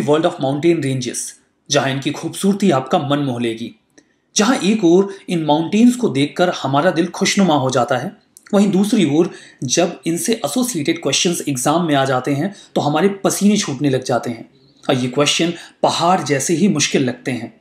the world of mountain ranges जहां इनकी खूबसूरती आपका मन मोह लेगी जहां एक ओर इन माउंटेन्स को देखकर हमारा दिल खुशनुमा हो जाता है वहीं दूसरी ओर जब इनसे एसोसिएटेड क्वेश्चंस एग्जाम में आ जाते हैं तो हमारे पसीने छूटने लग जाते हैं और ये क्वेश्चन पहाड़ जैसे ही मुश्किल लगते हैं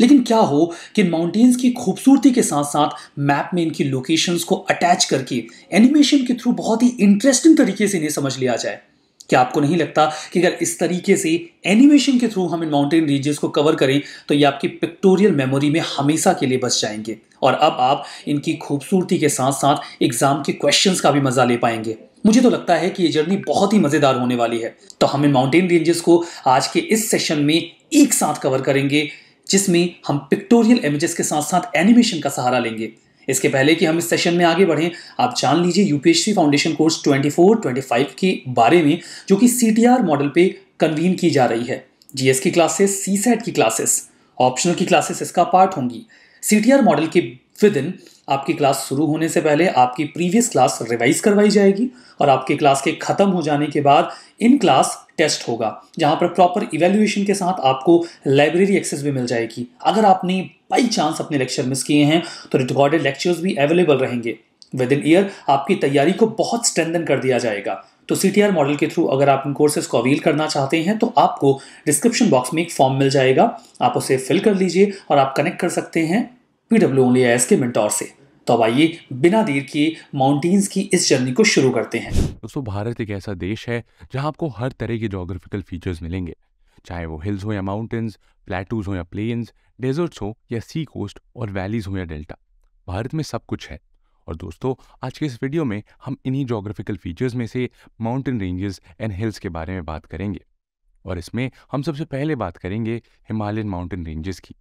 लेकिन क्या हो कि माउंटेन्स की खूबसूरती के साथ साथ मैप में इनकी लोकेशंस को अटैच करके एनिमेशन के थ्रू बहुत ही इंटरेस्टिंग तरीके से इन्हें समझ लिया जाए क्या आपको नहीं लगता कि अगर इस तरीके से एनिमेशन के थ्रू हम इन माउंटेन रीजन्स को कवर करें तो ये आपकी पिक्टोरियल मेमोरी में हमेशा के लिए बस जाएंगे और अब आप इनकी खूबसूरती के साथ साथ एग्जाम के क्वेश्चंस का भी मजा ले पाएंगे मुझे तो लगता है कि ये जर्नी बहुत ही मज़ेदार होने वाली है तो हम इन माउंटेन रेंजेस को आज के इस सेशन में एक साथ कवर करेंगे जिसमें हम पिक्टोरियल इमेजेस के साथ साथ एनिमेशन का सहारा लेंगे इसके पहले कि हम इस सेशन में आगे बढ़ें आप जान लीजिए यूपीएससी फाउंडेशन कोर्स 24, 25 के बारे में जो कि सी मॉडल पे कन्वीन की जा रही है जीएस की क्लासेस सी की क्लासेस ऑप्शनल की क्लासेस इसका पार्ट होंगी सी मॉडल के विद इन आपकी क्लास शुरू होने से पहले आपकी प्रीवियस क्लास रिवाइज करवाई जाएगी और आपकी क्लास के ख़त्म हो जाने के बाद इन क्लास टेस्ट होगा जहां पर प्रॉपर इवेल्युएशन के साथ आपको लाइब्रेरी एक्सेस भी मिल जाएगी अगर आपने बाई चांस अपने लेक्चर मिस किए हैं तो रिकॉर्डेड लेक्चर्स भी अवेलेबल रहेंगे विद इन ईयर आपकी तैयारी को बहुत स्ट्रेंदन कर दिया जाएगा तो सी मॉडल के थ्रू अगर आप इन कोर्सेज को अवील करना चाहते हैं तो आपको डिस्क्रिप्शन बॉक्स में एक फॉर्म मिल जाएगा आप उसे फिल कर लीजिए और आप कनेक्ट कर सकते हैं पी डब्ल्यू ओनली के मिनटॉर से तो अब आइए बिना देर के माउंटेन्स की इस जर्नी को शुरू करते हैं दोस्तों भारत एक ऐसा देश है जहाँ आपको हर तरह के जोग्राफिकल फीचर्स मिलेंगे चाहे वो हिल्स हो या माउंटेन्स प्लेटूज हो या प्लेन्स डेजर्ट्स हो या सी कोस्ट और वैलीज हो या डेल्टा भारत में सब कुछ है और दोस्तों आज के इस वीडियो में हम इन्हीं जोग्राफिकल फीचर्स में से माउंटेन रेंजेस एंड हिल्स के बारे में बात करेंगे और इसमें हम सबसे पहले बात करेंगे हिमालयन माउंटेन रेंजेस की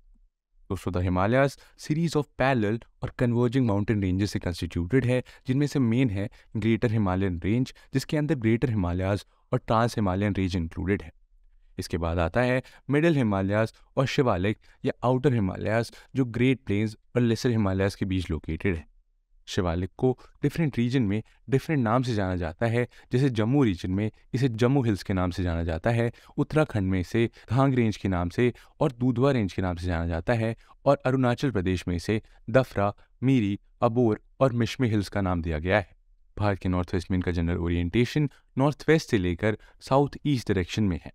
दोस्तों the Himalayas series of parallel और कन्वर्जिंग माउंटेन रेंजेस से कंस्टिट्यूटेड है जिनमें से मेन है ग्रेटर हिमालयन रेंज जिसके अंदर ग्रेटर हिमालयस और ट्रांस हिमालयन रेंज इंक्लूडेड है इसके बाद आता है मिडल हिमालयस और शिवालिक या आउटर हिमालयस जो ग्रेट प्लेन्स और लेसर हिमालयस के बीच लोकेटेड है शिवालिक को डिफरेंट रीजन में डिफरेंट नाम से जाना जाता है जैसे जम्मू रीजन में इसे जम्मू हिल्स के नाम से जाना जाता है उत्तराखंड में इसे घांग रेंज के नाम से और दूधवा रेंज के नाम से जाना जाता है और अरुणाचल प्रदेश में इसे दफरा मीरी अबोर और मिशमी हिल्स का नाम दिया गया है भारत के नॉर्थ वेस्ट में इनका जनरल ओरिएंटेशन नॉर्थ वेस्ट से लेकर साउथ ईस्ट डायरेक्शन में है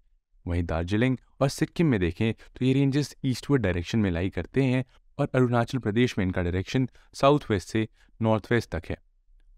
वहीं दार्जिलिंग और सिक्किम में देखें तो ये रेंजेस ईस्टवर्ड डायरेक्शन में लाई करते हैं और अरुणाचल प्रदेश में इनका डायरेक्शन साउथ वेस्ट से नॉर्थ वेस्ट तक है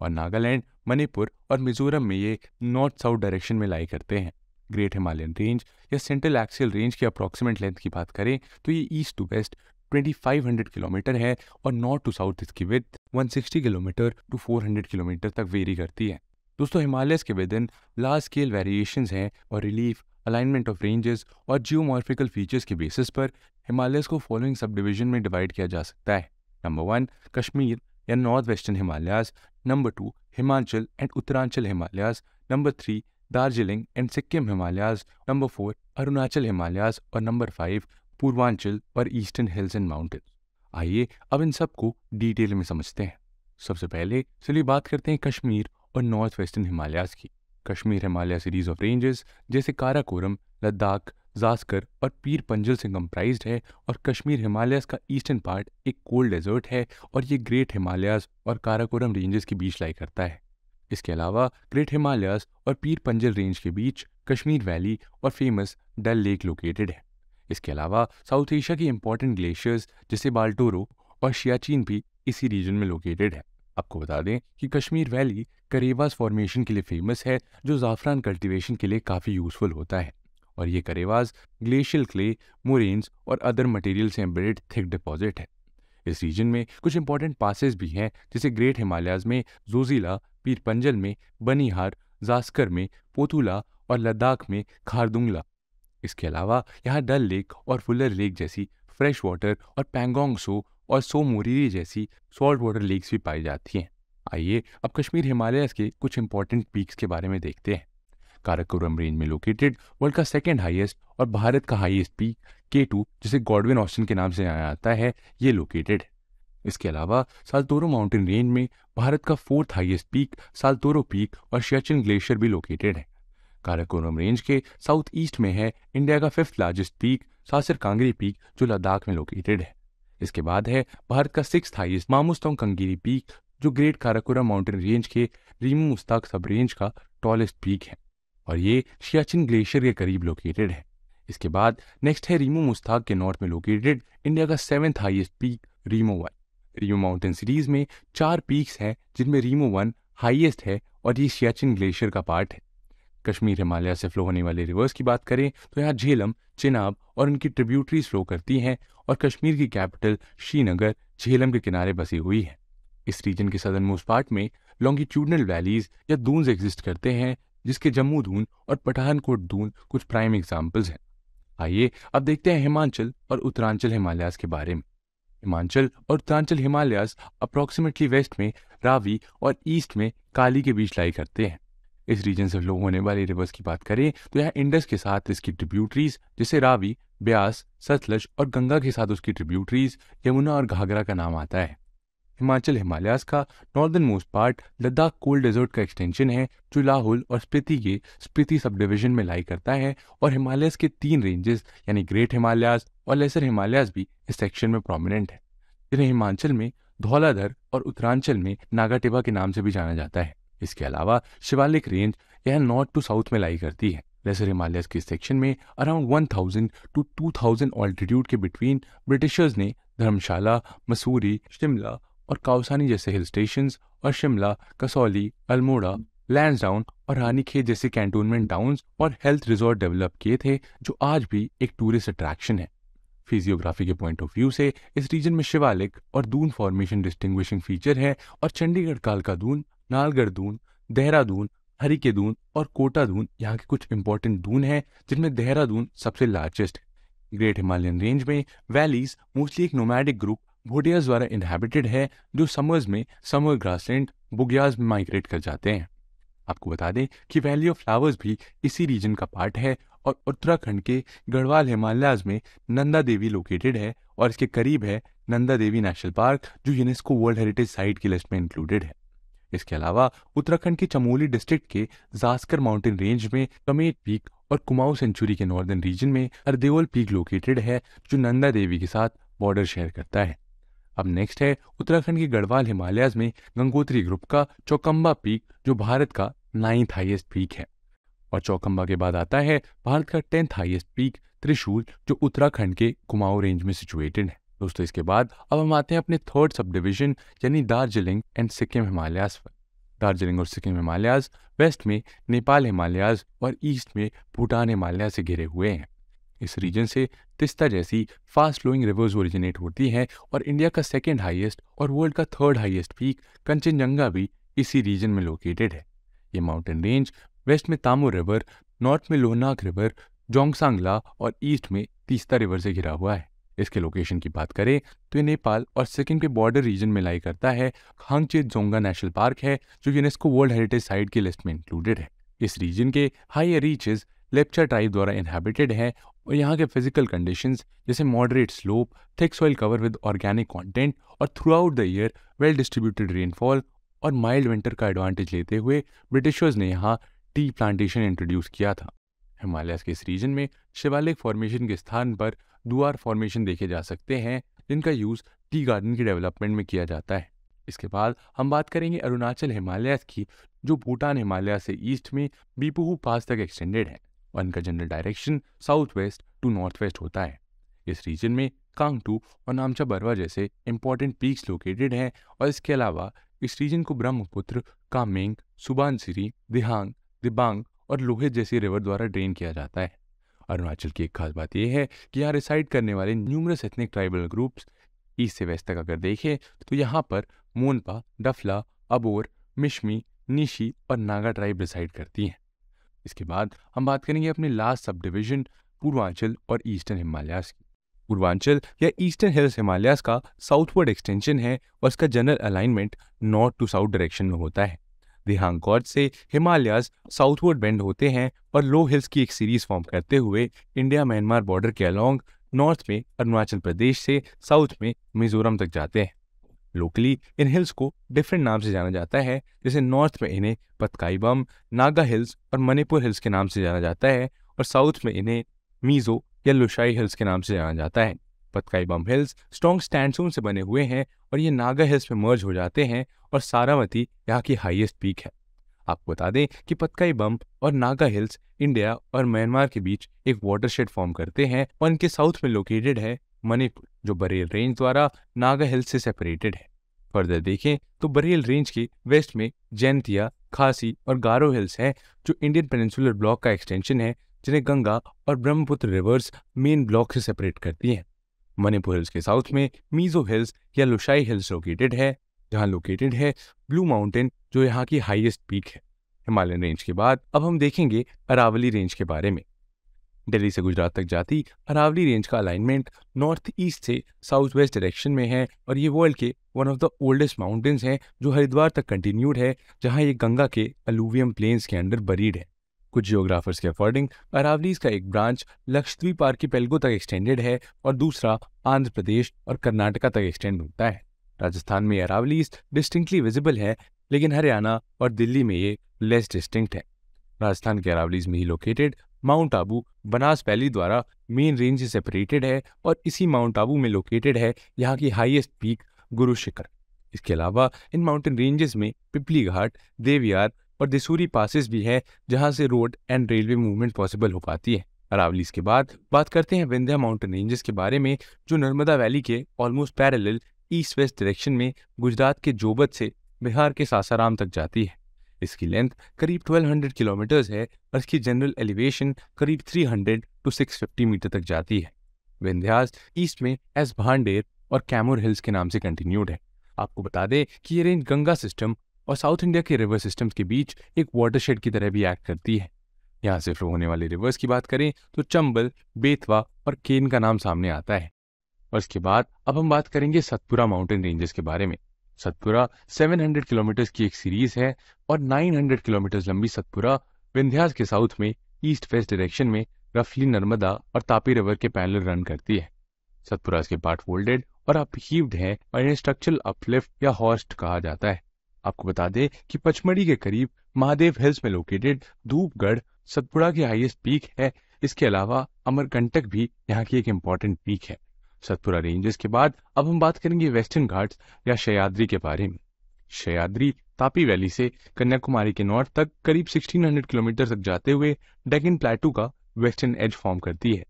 और नागालैंड मणिपुर और मिजोरम में ये नॉर्थ साउथ डायरेक्शन में लाई करते हैं ग्रेट हिमालयन रेंज या सेंट्रल एक्सियल रेंज की अप्रॉक्सीमेट लेंथ की बात करें तो ये ईस्ट टू वेस्ट 2500 किलोमीटर है और नॉर्थ टू साउथ इसकी विथ 160 किलोमीटर टू 400 किलोमीटर तक वेरी करती है दोस्तों हिमालयस के विदिन लार्ज स्केल वेरिएशंस हैं और रिलीफ अलाइनमेंट ऑफ रेंजेस और जियोमॉर्फिकल फीचर्स के बेसिस पर हिमालयस को फॉलोइंग सब डिवीजन में डिवाइड किया जा सकता है नंबर वन कश्मीर या north western Himalayas number two Himachal and Uttaranchal Himalayas number three Darjeeling and Sikkim Himalayas number four Arunachal Himalayas और नंबर फाइव पूर्वांचल और ईस्टर्न हिल्स एंड माउंटेन्स आइए अब इन सबको डिटेल में समझते हैं सबसे पहले चलिए बात करते हैं कश्मीर और नॉर्थ वेस्टर्न हिमालयाज की Kashmir Himalaya series of ranges जैसे काराकोरम लद्दाख जास्कर और पीर पंजल से कंप्राइज है और कश्मीर हिमालयस का ईस्टर्न पार्ट एक कोल्ड डेजर्ट है और ये ग्रेट हिमालयास और काराकोरम रेंजेस के बीच लाई करता है इसके अलावा ग्रेट हिमालयास और पीर पंजल रेंज के बीच कश्मीर वैली और फेमस डल लेक लोकेटेड है इसके अलावा साउथ एशिया के इंपॉर्टेंट ग्लेशियर्स जैसे बाल्टोरो और शियाचिन भी इसी रीजन में लोकेटेड है आपको बता दें कि कश्मीर वैली करेवास फॉर्मेशन के लिए फेमस है जो ज़ाफ़रान कल्टीवेशन के लिए काफ़ी यूज़फुल होता है और ये करेवास ग्लेशियल क्ले मोरेन्स और अदर मटेरियल से एम्बेड थिक डिपॉजिट है इस रीजन में कुछ इंपॉर्टेंट पासेस भी हैं जैसे ग्रेट हिमालयाज में जोजिला पीरपंजल में बनिहार जास्कर में पोथुला और लद्दाख में खारदुंगला इसके अलावा यहाँ डल लेक और फुलर लेक जैसी फ्रेश वाटर और पैंगोंग सो और सोमोरीरी जैसी सॉल्ट वाटर लेक्स भी पाई जाती हैं आइए अब कश्मीर हिमालयस के कुछ इंपॉर्टेंट पीक्स के बारे में देखते हैं काराकोरम रेंज में लोकेटेड वर्ल्ड का सेकेंड हाइएस्ट और भारत का हाइएस्ट पीक के टू जिसे गॉडविन ऑस्टिन के नाम से जाना जाता है ये लोकेटेड है इसके अलावा सालतोरो माउंटेन रेंज में भारत का fourth highest peak Saltoro peak और शेचिन ग्लेशियर भी लोकेटेड है काराकोरम रेंज के साउथ ईस्ट में है इंडिया का fifth largest peak Saser Kangri peak जो लद्दाख में लोकेटेड है इसके बाद है भारत का six highest Mamostong Kangri peak जो ग्रेट काराकोरम माउंटेन रेंज के रीमू मुस्ताक सब रेंज का टॉलेस्ट पीक है और ये शियाचिन ग्लेशियर के करीब लोकेटेड है इसके बाद नेक्स्ट है रीमो मुस्ताक के नॉर्थ में लोकेटेड इंडिया का seventh highest peak Rimo one Rimo mountain series में चार पीक्स हैं जिनमें रीमो वन हाइएस्ट है और ये शियाचिन ग्लेशियर का पार्ट है कश्मीर हिमालय से फ्लो होने वाले रिवर्स की बात करें तो यहाँ झेलम चिनाब और उनकी ट्रिब्यूटरीज फ्लो करती हैं और कश्मीर की कैपिटल श्रीनगर झेलम के किनारे बसी हुई है इस रीजन के सदर मोस्ट पार्ट में लॉन्गिट्यूडनल वैलीज या दून एग्जिस्ट करते हैं जिसके जम्मू दून और पठानकोट दून कुछ प्राइम एग्जाम्पल्स हैं आइए अब देखते हैं हिमाचल और उत्तरांचल हिमालयास के बारे में हिमाचल और उत्तरांचल हिमालयास अप्रोक्सीमेटली वेस्ट में रावी और ईस्ट में काली के बीच लाई करते हैं इस रीजन से फ्लो होने वाली रिवर्स की बात करें तो यह इंडस के साथ इसकी ट्रिब्यूटरीज जैसे रावी ब्यास सतलज और गंगा के साथ उसकी ट्रिब्यूटरीज यमुना और घाघरा का नाम आता है हिमाचल हिमालयास का northernmost part Ladakh cold desert का एक्सटेंशन है जो लाहौल और स्पीति के स्पीति सब डिविजन में लाई करता है और हिमालयस के तीन रेंजेस यानी ग्रेट हिमालयास और लेसर हिमालयास भी इस सेक्शन में प्रोमिनेंट है जिन्हें हिमाचल में धौलाधर और उत्तरांचल में नागाटिबा के नाम से भी जाना जाता है इसके अलावा शिवालिक रेंज यह नॉर्थ टू साउथ में लाई करती है लेसर हिमालय के सेक्शन में around thousand to thousand altitude के बिटवीन ब्रिटिशर्स ने धर्मशाला मसूरी शिमला और काउसानी जैसे हिल स्टेशन और शिमला कसौली अल्मोड़ा डाउन और रानीखेत जैसे कैंटोनमेंट डाउन और हेल्थ रिजॉर्ट डेवलप किए थे जो आज भी एक टूरिस्ट अट्रैक्शन है फिजियोग्राफी के पॉइंट ऑफ व्यू से इस रीजन में शिवालिक और दून फॉर्मेशन डिस्टिंग्विशिंग फीचर है और चंडीगढ़ काल का दून नालगढ़ दून देहरादून हरी के दून और कोटा दून यहाँ के कुछ इंपॉर्टेंट दून हैं जिनमें देहरादून सबसे लार्जेस्ट है ग्रेट हिमालयन रेंज में वैलीज मोस्टली एक नोमैडिक ग्रुप भोटियाज द्वारा इनहेबिटेड है जो समर्स में समर ग्रासलैंड बुगियाज में माइग्रेट कर जाते हैं आपको बता दें कि वैली ऑफ फ्लावर्स भी इसी रीजन का पार्ट है और उत्तराखंड के गढ़वाल हिमालयाज में नंदा देवी लोकेटेड है और इसके करीब है नंदा देवी नेशनल पार्क जो यूनेस्को वर्ल्ड हेरिटेज साइट की लिस्ट में इंक्लूडेड है इसके अलावा उत्तराखंड के चमोली डिस्ट्रिक्ट के जास्कर माउंटेन रेंज में कमेट पीक और कुमाऊ सेंचुरी के नॉर्दर्न रीजन में हरदेवल पीक लोकेटेड है जो नंदा देवी के साथ बॉर्डर शेयर करता है अब नेक्स्ट है उत्तराखंड के गढ़वाल हिमालयाज में गंगोत्री ग्रुप का चौकम्बा पीक जो भारत का नाइन्थ हाइएस्ट पीक है और चौकम्बा के बाद आता है भारत का टेंथ हाइएस्ट पीक त्रिशूल जो उत्तराखंड के कुमाऊ रेंज में सिचुएटेड है दोस्तों इसके बाद अब हम आते हैं अपने थर्ड सब डिविजन यानी दार्जिलिंग एंड सिक्किम हिमालयाज पर दार्जिलिंग और सिक्किम हिमालयाज वेस्ट में नेपाल हिमालयाज और ईस्ट में भूटान हिमालय से घिरे हुए हैं इस रीजन से तिस्ता जैसी फास्ट फ्लोइंग रिवर्स ओरिजिनेट होती हैं और इंडिया का सेकेंड हाइएस्ट और वर्ल्ड का थर्ड हाइएस्ट पीक कंचनजंगा भी इसी रीजन में लोकेटेड है ये माउंटेन रेंज वेस्ट में तामो रिवर नॉर्थ में लोहनाक रिवर जोंगसांगला और ईस्ट में तीस्ता रिवर से घिरा हुआ है इसके लोकेशन की बात करें तो ये नेपाल और सिक्किम के बॉर्डर रीजन में लाई करता है खांगचे जोंगा नेशनल पार्क है जो यूनेस्को वर्ल्ड हेरिटेज साइट की लिस्ट में इंक्लूडेड है इस रीजन के हाई रीचेज लेप्चा ट्राइब द्वारा इनहेबिटेड है और यहाँ के फिजिकल कंडीशंस जैसे moderate slope thick soil cover with organic content और throughout the year well distributed rainfall और माइल्ड विंटर का एडवांटेज लेते हुए ब्रिटिशर्स ने यहाँ टी प्लांटेशन इंट्रोड्यूस किया था हिमालयस के इस रीजन में शिवालिक फॉर्मेशन के स्थान पर दुआर फॉर्मेशन देखे जा सकते हैं जिनका यूज़ टी गार्डन की डेवलपमेंट में किया जाता है इसके बाद हम बात करेंगे अरुणाचल हिमालय की जो भूटान हिमालय से ईस्ट में बीपुहू पास तक एक्सटेंडेड है और इनका general direction south west to north west होता है इस रीजन में कांगटू और नामचा बरवा जैसे इंपॉर्टेंट पीक्स लोकेटेड हैं और इसके अलावा इस रीजन को ब्रह्मपुत्र कामेंग सुबानसिरी दिहांग दिबांग और लोहे जैसी रिवर द्वारा ड्रेन किया जाता है अरुणाचल की एक खास बात यह है कि यहाँ रिसाइड करने वाले numerous ethnic tribal groups east से वेस्ट तक अगर देखें तो यहाँ पर मोनपा डफला अबोर मिशमी निशी और नागा ट्राइब रिसाइड करती हैं इसके बाद हम बात करेंगे अपने लास्ट सब डिविजन पूर्वांचल और ईस्टर्न हिमालयास की पूर्वांचल या ईस्टर्न हिल्स हिमालयास का साउथवर्ड एक्सटेंशन है और इसका general alignment north to south direction में होता है देहांगकोट से हिमालयाज साउथवर्ड बेंड होते हैं और लो हिल्स की एक सीरीज फॉर्म करते हुए इंडिया म्यांमार बॉर्डर के अलोंग नॉर्थ में अरुणाचल प्रदेश से साउथ में मिजोरम तक जाते हैं लोकली इन हिल्स को डिफरेंट नाम से जाना जाता है जैसे नॉर्थ में इन्हें पतकाईबम नागा हिल्स और मणिपुर हिल्स के नाम से जाना जाता है और साउथ में इन्हें मीजो या लुशाई हिल्स के नाम से जाना जाता है पतकाईबम हिल्स स्ट्रॉन्ग स्टैंडसोन से बने हुए हैं और ये नागा हिल्स में मर्ज हो जाते हैं और सारावती यहाँ की हाईएस्ट पीक है आपको बता दें कि पतकाई बम्प और नागा हिल्स इंडिया और म्यांमार के बीच एक वाटरशेड फॉर्म करते हैं और इनके साउथ में लोकेटेड है मणिपुर जो बरेल रेंज द्वारा नागा हिल्स से सेपरेटेड है फर्दर देखें तो बरेल रेंज के वेस्ट में जैनतिया खासी और गारो हिल्स हैं जो इंडियन पेनिनसुलर ब्लॉक का एक्सटेंशन है जिन्हें गंगा और ब्रह्मपुत्र रिवर्स मेन ब्लॉक से सेपरेट करती हैं मणिपुर हिल्स के साउथ में मीजो हिल्स या लुशाई हिल्स लोकेटेड है जहाँ लोकेटेड है ब्लू माउंटेन जो यहाँ की हाइएस्ट पीक है हिमालयन रेंज के बाद अब हम देखेंगे अरावली रेंज के बारे में दिल्ली से गुजरात तक जाती अरावली रेंज का अलाइनमेंट नॉर्थ ईस्ट से साउथ वेस्ट डायरेक्शन में है और ये वर्ल्ड के one of the oldest mountains हैं जो हरिद्वार तक कंटिन्यूड है जहाँ ये गंगा के अलूवियम प्लेन्स के अंडर बरीड है कुछ जियोग्राफर्स के अकॉर्डिंग अरावलीज का एक ब्रांच लक्षद्वीप पार की पेलगो तक एक्सटेंडेड है और दूसरा आंध्र प्रदेश और कर्नाटका तक एक्सटेंड होता है राजस्थान में अरावलीज डिस्टिंक्टली विजिबल है लेकिन हरियाणा और दिल्ली में ये लेस डिस्टिंक्ट है राजस्थान के अरावलीज में ही located mount Abu Banas valley द्वारा मेन रेंज से सेपरेटेड है और इसी माउंट आबू में लोकेटेड है यहाँ की हाईएस्ट पीक गुरु शिखर इसके अलावा इन माउंटेन रेंजेस में पिपली घाट देवयार और दिसूरी पासिस भी है जहाँ से road and railway movement possible हो पाती है अरावलीस के बाद बात करते हैं विंध्या माउंटेन रेंजेस के बारे में जो नर्मदा वैली के almost parallel east west direction में गुजरात के जोबत से बिहार के सासाराम तक जाती है इसकी लेंथ करीब 1200 हंड्रेड किलोमीटर्स है और इसकी जनरल एलिवेशन करीब 300 हंड्रेड टू सिक्स मीटर तक जाती है विंध्यास ईस्ट में एस भांडेर और कैमोर हिल्स के नाम से कंटिन्यूड है आपको बता दें कि ये रेंज गंगा सिस्टम और साउथ इंडिया के रिवर सिस्टम्स के बीच एक वाटरशेड की तरह भी एक्ट करती है यहाँ से फ्लो होने वाले रिवर्स की बात करें तो चंबल बेतवा और केन का नाम सामने आता है और इसके बाद अब हम बात करेंगे सतपुरा माउंटेन रेंजेस के बारे में सतपुरा 700 किलोमीटर की एक सीरीज है और 900 किलोमीटर लंबी सतपुरा विंध्यास के साउथ में ईस्ट वेस्ट डायरेक्शन में रफली नर्मदा और तापी रिवर के पैनल रन करती है सतपुरा इसके पार्ट फोल्डेड और अपहीव्ड है और इन्हें स्ट्रक्चरल अपलिफ्ट या हॉर्स्ट कहा जाता है आपको बता दें कि पचमढ़ी के करीब महादेव हिल्स में लोकेटेड धूपगढ़ सतपुड़ा की हाईएस्ट पीक है इसके अलावा अमरकंटक भी यहाँ की एक इम्पोर्टेंट पीक है सतपुरा रेंजेस के बाद अब हम बात करेंगे वेस्टर्न घाट या शयाद्री के बारे में शयाद्री तापी वैली से कन्याकुमारी के नॉर्थ तक करीब 1600 किलोमीटर तक जाते हुए डेकिन प्लेटू का वेस्टर्न एज फॉर्म करती है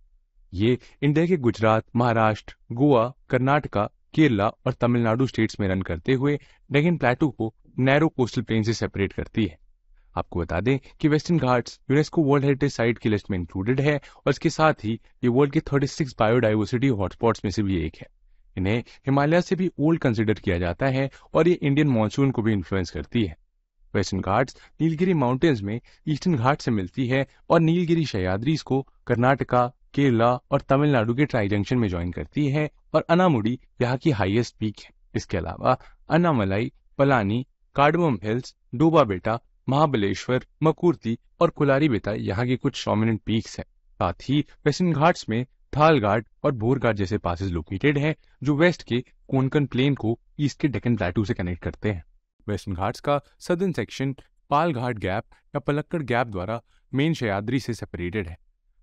ये इंडिया के गुजरात महाराष्ट्र गोवा कर्नाटका केरला और तमिलनाडु स्टेट्स में रन करते हुए डेगिन प्लेटू को नैरो कोस्टल प्लेन से सेपरेट करती है आपको बता दें कि Western Ghats UNESCO world heritage site की लिस्ट में इंक्लूडेड है और इसके साथ ही ये वर्ल्ड के 36 बायोडाइवर्सिटी हॉटस्पॉट में से भी एक है इन्हें हिमालय से भी ओल्ड कंसिडर किया जाता है और ये इंडियन मानसून को भी इन्फ्लुएंस करती है वेस्टर्न घाट्स नीलगिरी माउंटेन्स में ईस्टर्न घाट से मिलती है और नीलगिरी शयाद्रीज को कर्नाटका केरला और तमिलनाडु के ट्राई जंक्शन में ज्वाइन करती है और अनामुडी यहाँ की हाईएस्ट पीक है इसके अलावा अनामलाई पलानी कार्डमम हिल्स डूबा बेटा महाबलेश्वर मकूर्ति और कुलारी बेटा यहाँ के कुछ डोमिनेंट पीक्स हैं साथ ही वेस्टर्न घाट्स में थाल घाट और भोर घाट जैसे पासेस लोकेटेड हैं जो वेस्ट के कोनकन प्लेन को ईस्ट के डेकन प्लेटू से कनेक्ट करते हैं वेस्टर्न घाट्स का सदर्न सेक्शन पालघाट गैप या पलक्कड़ गैप द्वारा मेन शयाद्री से सेपरेटेड है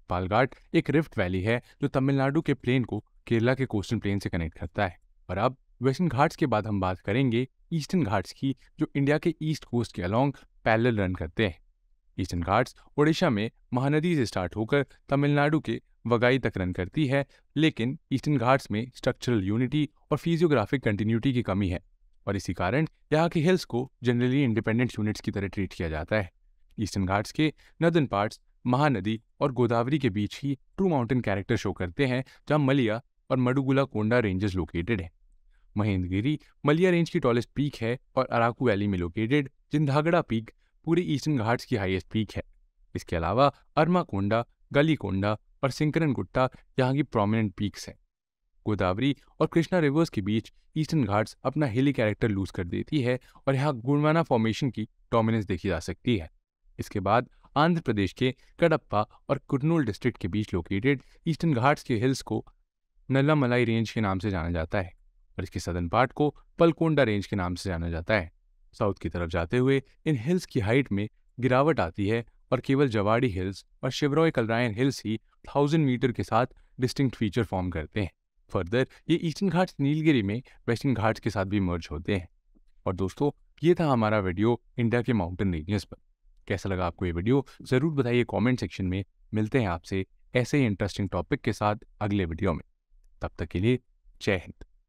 पालघाट एक रिफ्ट वैली है जो तमिलनाडु के प्लेन को केरला के कोस्टल प्लेन से कनेक्ट करता है और अब वेस्टर्न घाट्स के बाद हम बात करेंगे ईस्टर्न घाट्स की जो इंडिया के ईस्ट कोस्ट के अलॉन्ग पैरल रन करते हैं ईस्टर्न घाट्स ओडिशा में महानदी से स्टार्ट होकर तमिलनाडु के वगाई तक रन करती है लेकिन ईस्टर्न घाट्स में स्ट्रक्चरल यूनिटी और फिजियोग्राफिक कंटिन्यूटी की कमी है और इसी कारण यहाँ के हिल्स को जनरली इंडिपेंडेंट यूनिट्स की तरह ट्रीट किया जाता है ईस्टर्न घाट्स के नदन पार्ट्स महानदी और गोदावरी के बीच ही ट्रू माउंटेन कैरेक्टर शो करते हैं जहाँ मलिया और मडुगुला कोंडा रेंजेस लोकेटेड हैं महेंद्रगिरी मलिया रेंज की टॉलेस्ट पीक है और अराकू वैली में लोकेटेड जिंधागड़ा पीक पूरे ईस्टर्न घाट्स की हाईएस्ट पीक है इसके अलावा गली गलीकोंडा और सिंकरन गुट्टा यहाँ की प्रोमिनेंट पीक्स हैं गोदावरी और कृष्णा रिवर्स के बीच ईस्टर्न घाट्स अपना हिली कैरेक्टर लूज कर देती है और यहाँ गुणवाना फॉर्मेशन की डोमिनेंस देखी जा सकती है इसके बाद आंध्र प्रदेश के कडप्पा और कुरनूल डिस्ट्रिक्ट के बीच लोकेटेड ईस्टर्न घाट्स के हिल्स को नल्ला मलाई रेंज के नाम से जाना जाता है और इसके सदन पार्ट को पलकोंडा रेंज के नाम से जाना जाता है साउथ की तरफ जाते हुए इन हिल्स की हाइट में गिरावट आती है और केवल जवाड़ी हिल्स और शिवरॉय कलरायन हिल्स ही थाउजेंड मीटर के साथ डिस्टिंक्ट फीचर फॉर्म करते हैं फर्दर ये ईस्टर्न घाट नीलगिरी में वेस्टर्न घाट के साथ भी मर्ज होते हैं और दोस्तों ये था हमारा वीडियो इंडिया के माउंटेन रेंजेस पर कैसा लगा आपको ये वीडियो ज़रूर बताइए कमेंट सेक्शन में मिलते हैं आपसे ऐसे ही इंटरेस्टिंग टॉपिक के साथ अगले वीडियो में तब तक के लिए जय हिंद